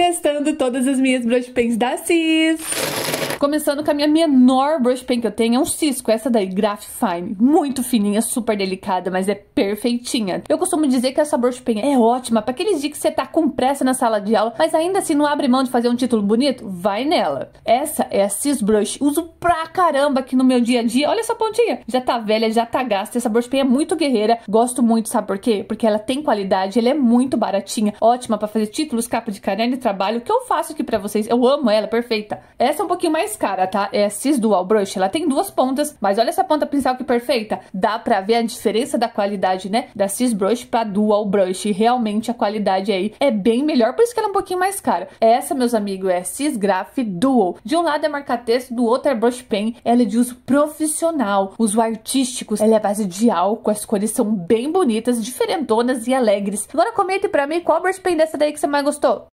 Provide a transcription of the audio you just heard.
testando todas as minhas brush pens da Cis. Começando com a minha menor brush pen que eu tenho, é um Cisco, essa daí, Graph Fine. Muito fininha, super delicada, mas é perfeitinha. Eu costumo dizer que essa brush pen é ótima para aqueles dias que você tá com pressa na sala de aula, mas ainda assim não abre mão de fazer um título bonito, vai nela. Essa é a Cis Brush, uso pra caramba aqui no meu dia a dia. Olha essa pontinha, já tá velha, já tá gasta, essa brush pen é muito guerreira, gosto muito, sabe por quê? Porque ela tem qualidade, ela é muito baratinha, ótima para fazer títulos, capa de caderno e trabalho que eu faço aqui pra vocês. Eu amo ela, perfeita. Essa é um pouquinho mais cara, tá? É a Cis Dual Brush. Ela tem duas pontas, mas olha essa ponta pincel que perfeita. Dá pra ver a diferença da qualidade, né? Da Cis Brush pra Dual Brush. realmente a qualidade aí é bem melhor, por isso que ela é um pouquinho mais cara. Essa, meus amigos, é a Cis Graph Dual. De um lado é marca-texto, do outro é brush pen. Ela é de uso profissional, uso artístico. Ela é base de álcool, as cores são bem bonitas, diferentonas e alegres. Agora comente pra mim qual brush pen dessa daí que você mais gostou.